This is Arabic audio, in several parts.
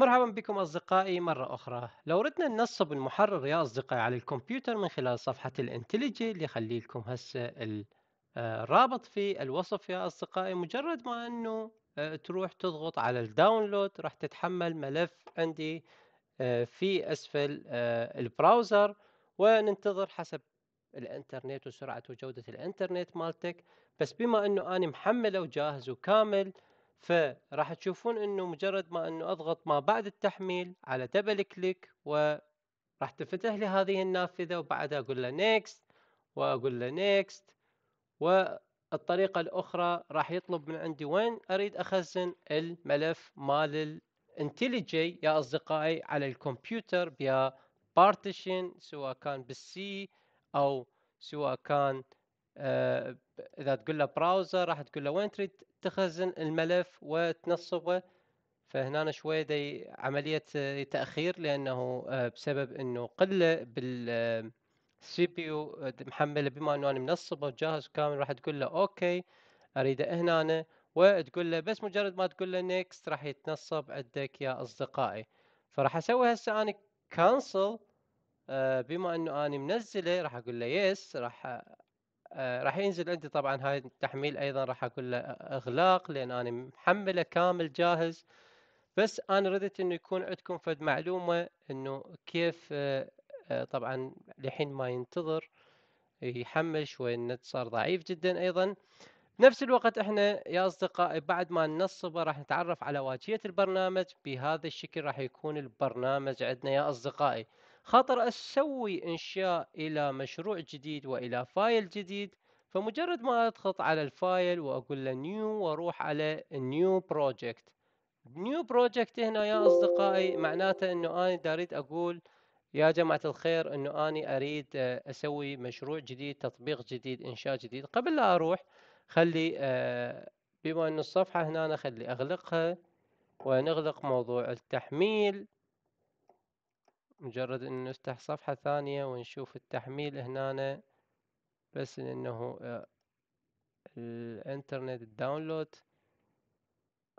مرحبا بكم أصدقائي مرة أخرى لو ردنا ننصب المحرر يا أصدقائي على الكمبيوتر من خلال صفحة الانتليجي اللي خلي لكم هسه الرابط آه، في الوصف يا أصدقائي مجرد ما أنه آه، تروح تضغط على الداونلود راح تتحمل ملف عندي آه، في أسفل البراوزر وننتظر حسب الانترنت وسرعة وجودة الانترنت مالتك بس بما انه انا محمله وجاهز وكامل فراح تشوفون انه مجرد ما انه اضغط ما بعد التحميل على دبل كليك وراح تفتح لي هذه النافذة وبعدها اقول له نيكست واقول له نيكست والطريقة الاخرى راح يطلب من عندي وين اريد اخزن الملف مال الانتليجي يا اصدقائي على الكمبيوتر بيا بارتيشن سواء كان بالسي او سواء كان آه، اذا تقول له براوزر راح تقول له وين تريد تخزن الملف وتنصبه فهنا شوي دي عملية تأخير لأنه آه، بسبب أنه قلة بال سي بي يو محمله بما انه انا منصبه وجاهز كامل راح تقول له اوكي اريده هنا وتقول له بس مجرد ما تقول له نيكست راح يتنصب عندك يا اصدقائي فراح اسوي هسه انا كانسل آه، بما انه انا منزله راح اقول له يس راح آه، راح ينزل عندي طبعا هاي التحميل ايضا راح اقول له اغلاق لان انا محمله كامل جاهز بس انا ردت انه يكون عندكم فد معلومه انه كيف آه، آه، طبعا لحين ما ينتظر يحمل شوي النت صار ضعيف جدا ايضا نفس الوقت احنا يا اصدقائي بعد ما ننصبه راح نتعرف على واجهه البرنامج بهذا الشكل راح يكون البرنامج عندنا يا اصدقائي خاطر أسوي إنشاء إلى مشروع جديد وإلى فايل جديد فمجرد ما أضغط على الفايل وأقول له نيو وأروح على نيو بروجكت نيو بروجكت هنا يا أصدقائي معناته أنه أنا أريد أقول يا جماعة الخير أنه أنا أريد آه، أسوي مشروع جديد تطبيق جديد إنشاء جديد قبل لا أروح خلي آه، بما أن الصفحة هنا أنا خلي أغلقها ونغلق موضوع التحميل مجرد ان نفتح صفحة ثانية ونشوف التحميل هنا بس انه آه، الانترنت الداونلود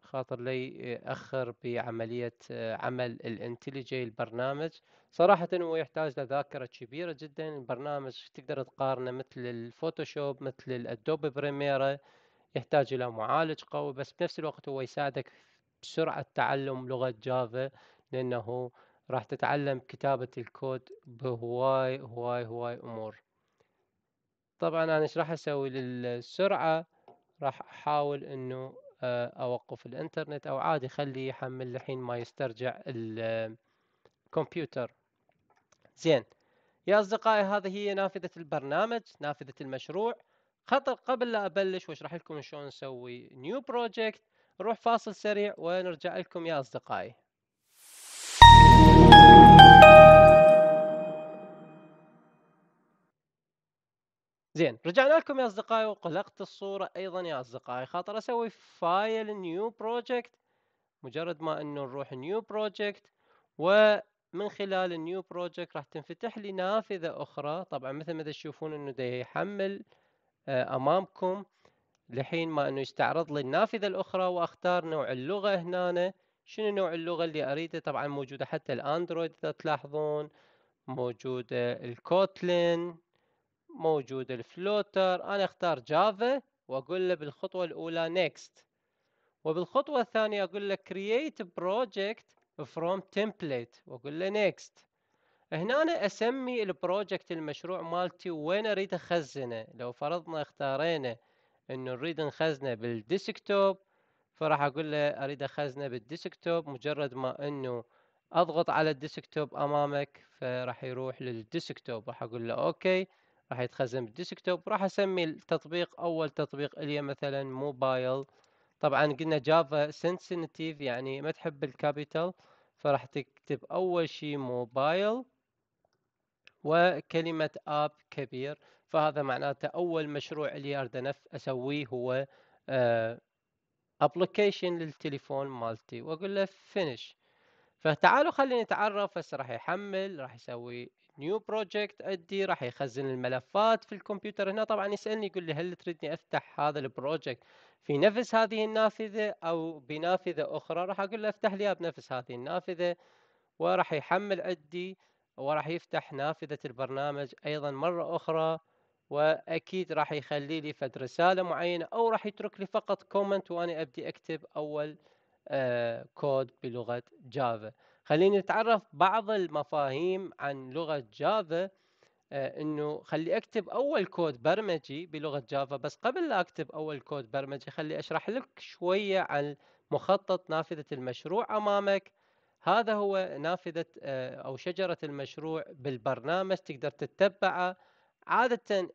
خاطر لي اخر بعملية آه، عمل الانتليجي البرنامج صراحة هو يحتاج لذاكرة كبيرة جدا البرنامج تقدر تقارنه مثل الفوتوشوب مثل الادوبي بريميرا يحتاج الى معالج قوي بس بنفس الوقت هو يساعدك بسرعة تعلم لغة جافا لانه راح تتعلم كتابة الكود بهواي هواي هواي أمور طبعا أنا ايش راح أسوي للسرعة راح أحاول أنه آه، أوقف الإنترنت أو عادي خليه يحمل لحين ما يسترجع الكمبيوتر زين يا أصدقائي هذه هي نافذة البرنامج نافذة المشروع خطر قبل لا أبلش واشرح لكم شلون نسوي نيو بروجكت نروح فاصل سريع ونرجع لكم يا أصدقائي زين رجعنا لكم يا اصدقائي وقلقت الصوره ايضا يا اصدقائي خاطر اسوي فايل نيو بروجكت مجرد ما انه نروح نيو بروجكت ومن خلال النيو بروجكت راح تنفتح لي نافذه اخرى طبعا مثل ما تشوفون انه ده يحمل آه، امامكم لحين ما انه يستعرض لي النافذه الاخرى واختار نوع اللغه هنا شنو نوع اللغه اللي اريده طبعا موجوده حتى الاندرويد اذا تلاحظون موجوده الكوتلين موجود الفلوتر انا اختار جافا واقول له بالخطوه الاولى next وبالخطوه الثانيه اقول له create project from template واقول له next هنا أنا اسمي البروجكت المشروع مالتي وين اريد اخزنه لو فرضنا اختارينا انه نريد نخزنه بالديسكتوب فراح اقول له اريد اخزنه بالديسكتوب مجرد ما انه اضغط على الديسكتوب امامك فراح يروح للديسكتوب راح اقول له اوكي راح يتخزن بالديسكتوب راح اسمي التطبيق اول تطبيق الي مثلا موبايل طبعا قلنا جافا سنسنتيف يعني ما تحب الكابيتال فراح تكتب اول شيء موبايل وكلمة اب كبير فهذا معناته اول مشروع اللي اريد اسويه هو ابلكيشن آه، للتليفون مالتي واقول له فينيش فتعالوا خلينا نتعرف هسه راح يحمل راح يسوي نيو بروجكت ادي راح يخزن الملفات في الكمبيوتر هنا طبعا يسالني يقول لي هل تريدني افتح هذا البروجكت في نفس هذه النافذه او بنافذه اخرى راح اقول له افتح لي بنفس هذه النافذه وراح يحمل ادي وراح يفتح نافذه البرنامج ايضا مره اخرى واكيد راح يخلي لي فد رساله معينه او راح يترك لي فقط كومنت وانا ابدي اكتب اول آه، كود بلغة جافا خلينا نتعرف بعض المفاهيم عن لغة جافا آه، انه خلي اكتب اول كود برمجي بلغة جافا بس قبل لا اكتب اول كود برمجي خلي اشرح لك شوية عن مخطط نافذة المشروع امامك هذا هو نافذة آه، او شجرة المشروع بالبرنامج تقدر تتبعه عادة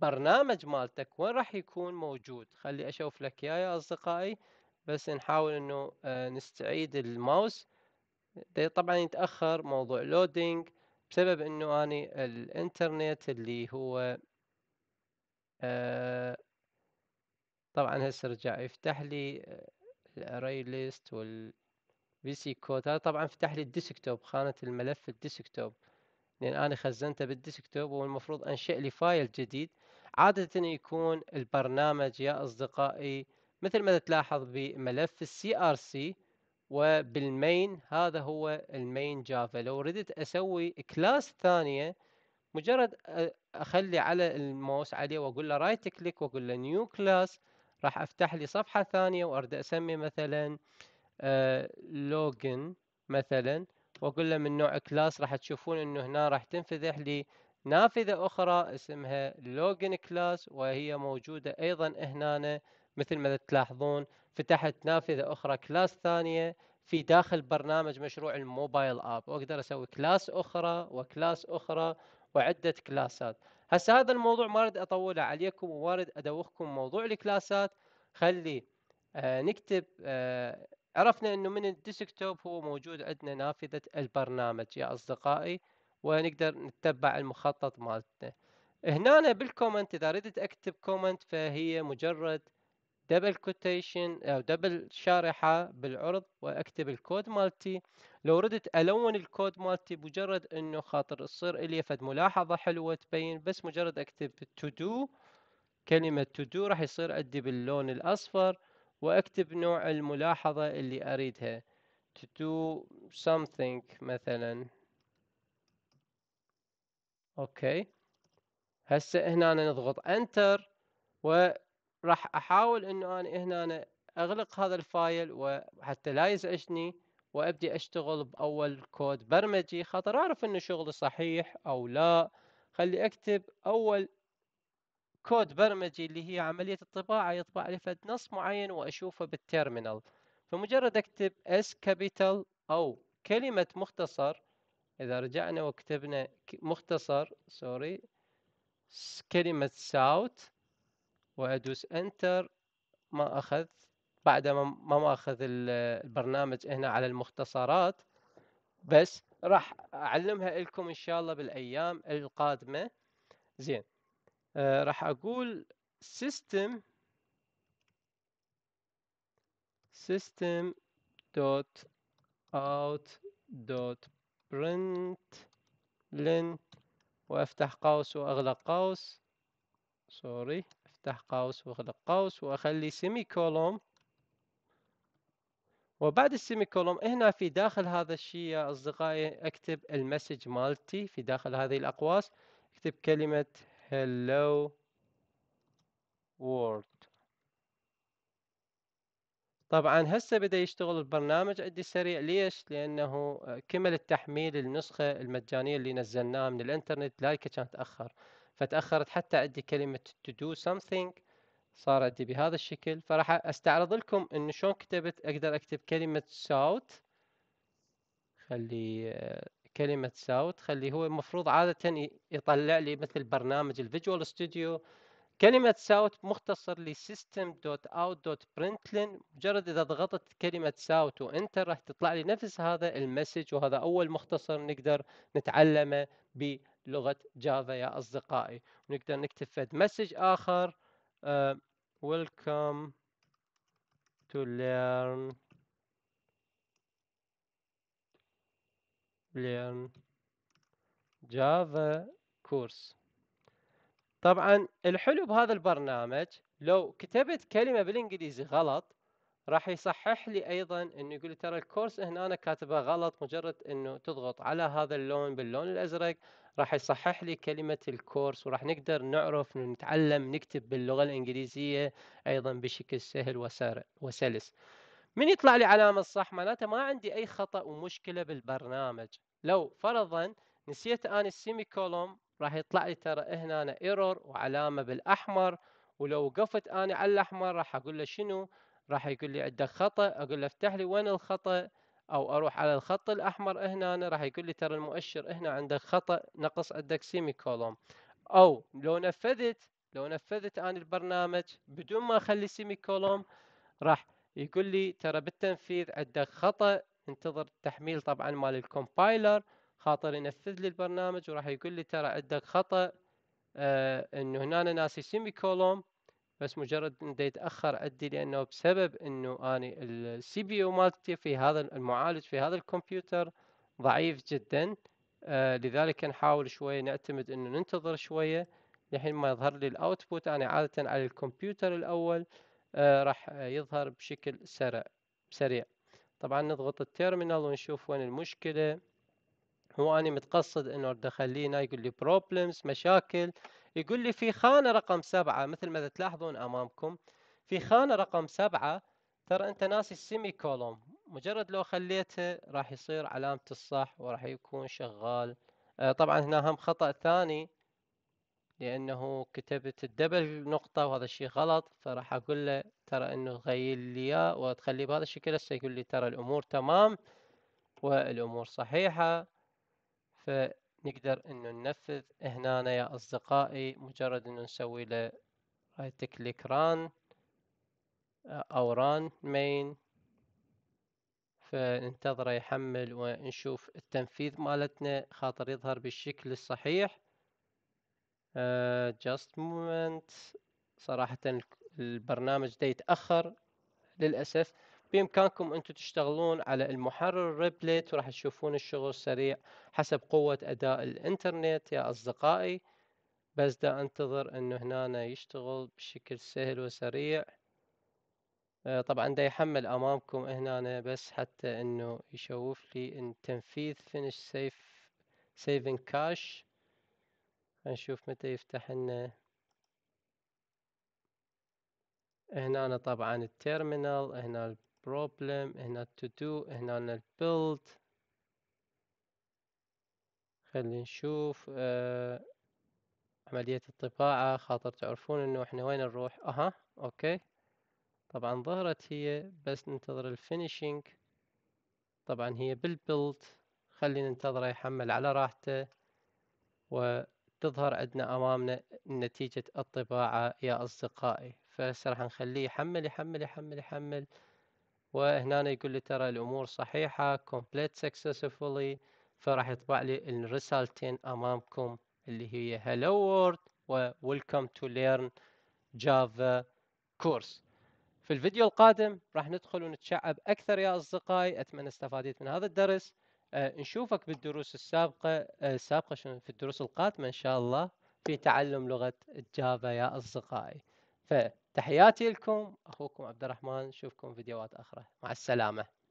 البرنامج مالتك وين راح يكون موجود خلي اشوف لك اياه يا اصدقائي بس نحاول انه آه، نستعيد الماوس طبعا يتأخر موضوع لودينج بسبب انه اني الانترنت اللي هو آه، طبعا هسه رجع يفتح لي الاري ليست في سي كود هذا طبعا فتح لي الديسكتوب خانة الملف الديسكتوب لان انا خزنته بالديسكتوب والمفروض انشئ لي فايل جديد عادة يكون البرنامج يا اصدقائي مثل ما تلاحظ بملف السي ار سي وبالمين هذا هو المين جافا لو ردت اسوي كلاس ثانيه مجرد اخلي على الماوس عليه واقول له رايت كليك واقول له نيو كلاس راح افتح لي صفحه ثانيه وارد اسمي مثلا لوجن مثلا واقول له من نوع كلاس راح تشوفون انه هنا راح تنفتح لي نافذه اخرى اسمها لوجن كلاس وهي موجوده ايضا هنا مثل ما تلاحظون فتحت نافذة أخرى كلاس ثانية في داخل برنامج مشروع الموبايل اب واقدر اسوي كلاس اخرى وكلاس اخرى وعده كلاسات هسه هذا الموضوع ما اريد اطوله عليكم وارد ادوخكم موضوع الكلاسات خلي آه نكتب آه عرفنا انه من الديسكتوب هو موجود عندنا نافذه البرنامج يا اصدقائي ونقدر نتبع المخطط مالتنا هنا بالكومنت اذا ردت اكتب كومنت فهي مجرد دبل كوتيشن او دبل شارحه بالعرض واكتب الكود مالتي لو ردت الون الكود مالتي مجرد انه خاطر تصير الي فد ملاحظه حلوه تبين بس مجرد اكتب تو دو كلمه تو دو راح يصير عندي باللون الاصفر واكتب نوع الملاحظه اللي اريدها to do something مثلا اوكي هسه هنا نضغط انتر و راح احاول انه انا هنا أنا اغلق هذا الفايل وحتى لا يزعجني وابدي اشتغل باول كود برمجي خاطر اعرف انه شغلي صحيح او لا خلي اكتب اول كود برمجي اللي هي عملية الطباعة يطبع لي فد نص معين واشوفه بالتيرمينال فمجرد اكتب اس كابيتال او كلمة مختصر اذا رجعنا وكتبنا مختصر سوري كلمة ساوت وادوس انتر ما اخذ بعد ما ما اخذ البرنامج هنا على المختصرات بس راح اعلمها لكم ان شاء الله بالايام القادمه زين آه راح اقول system system dot out dot print لن وافتح قوس واغلق قوس سوري افتح قوس واغلق قوس واخلي سيمي كولوم وبعد السيمي كولوم هنا في داخل هذا الشيء يا اصدقائي اكتب المسج مالتي في داخل هذه الاقواس اكتب كلمة hello world طبعا هسه بدا يشتغل البرنامج عندي سريع ليش لانه كمل التحميل النسخة المجانية اللي نزلناها من الانترنت لذلك كان تاخر فتأخرت حتى عندي كلمة to do something صار عندي بهذا الشكل فراح استعرض لكم انه شلون كتبت اقدر اكتب كلمة ساوت خلي كلمة ساوت خلي هو المفروض عادة يطلع لي مثل برنامج الفيجوال ستوديو كلمة ساوت مختصر لسيستم دوت اوت دوت مجرد اذا ضغطت كلمة ساوت وانتر راح تطلع لي نفس هذا المسج وهذا اول مختصر نقدر نتعلمه بلغة جافا يا اصدقائي ونقدر نكتب فد مسج اخر uh, welcome to learn learn java course طبعا الحلو بهذا البرنامج لو كتبت كلمة بالانجليزي غلط راح يصحح لي ايضا انه يقول لي ترى الكورس هنا أنا كاتبه غلط مجرد انه تضغط على هذا اللون باللون الازرق راح يصحح لي كلمة الكورس وراح نقدر نعرف نتعلم نكتب باللغة الانجليزية ايضا بشكل سهل وسلس من يطلع لي علامة صح معناته ما عندي اي خطأ ومشكلة بالبرنامج لو فرضا نسيت انا السيمي كولوم راح يطلع لي ترى هنا ايرور وعلامه بالاحمر ولو وقفت انا على الاحمر راح اقول له شنو راح يقول لي عندك خطا اقول له افتح لي وين الخطا او اروح على الخط الاحمر هنا راح يقول لي ترى المؤشر هنا عندك خطا نقص عندك سيمي كولوم او لو نفذت لو نفذت انا البرنامج بدون ما اخلي سيمي كولوم راح يقول لي ترى بالتنفيذ عندك خطا انتظر التحميل طبعا مال الكومبايلر خاطر ينفذ لي البرنامج وراح يقول لي ترى عندك خطأ آه انه هنا ناسي سيمي كولوم بس مجرد ان يتاخر عندي لانه بسبب انه اني السي بي يو مالتي في هذا المعالج في هذا الكمبيوتر ضعيف جدا آه لذلك نحاول شويه نعتمد انه ننتظر شويه لحين ما يظهر لي الاوتبوت انا عاده على الكمبيوتر الاول آه راح يظهر بشكل سريع سريع طبعا نضغط التيرمينال ونشوف وين المشكله هو أنا متقصد إنه بدي أخلينا يقول لي بروبلمز مشاكل يقول لي في خانة رقم سبعة مثل ما تلاحظون أمامكم في خانة رقم سبعة ترى أنت ناسي السيمي كولوم مجرد لو خليته راح يصير علامة الصح وراح يكون شغال آه، طبعا هنا هم خطأ ثاني لأنه كتبت الدبل نقطة وهذا الشيء غلط فراح أقول له ترى أنه غير لي إياه وتخليه بهذا الشكل هسه يقول لي ترى الأمور تمام والأمور صحيحة فنقدر انه ننفذ هنا يا اصدقائي مجرد انه نسوي له رايت كليك ران او ران مين فننتظره يحمل ونشوف التنفيذ مالتنا خاطر يظهر بالشكل الصحيح uh, just moment صراحة البرنامج ده يتأخر للأسف بإمكانكم أنتم تشتغلون على المحرر ريبليت وراح تشوفون الشغل سريع حسب قوة أداء الإنترنت يا أصدقائي بس دا أنتظر أنه هنا يشتغل بشكل سهل وسريع آه، طبعا دا يحمل أمامكم هنا بس حتى أنه يشوف لي إن تنفيذ فينش سيف سيفين كاش نشوف متى يفتح لنا هنا طبعا التيرمينال هنا problem هنا to do هنا عنا build نشوف آه عملية الطباعة خاطر تعرفون انه احنا وين نروح اها اوكي طبعا ظهرت هي بس ننتظر الفينيشينج طبعا هي بالبيلد خلي ننتظره يحمل على راحته وتظهر عندنا امامنا نتيجة الطباعة يا اصدقائي فهسه راح نخليه يحمل يحمل يحمل يحمل, يحمل وهنا يقول لي ترى الامور صحيحه complete successfully فراح يطبع لي الرسالتين امامكم اللي هي hello world و welcome to learn java course في الفيديو القادم راح ندخل ونتشعب اكثر يا اصدقائي اتمنى استفاديت من هذا الدرس أه نشوفك بالدروس السابقه أه السابقه في الدروس القادمه ان شاء الله في تعلم لغه الجافا يا اصدقائي ف تحياتي لكم أخوكم عبد الرحمن نشوفكم فيديوهات أخرى مع السلامة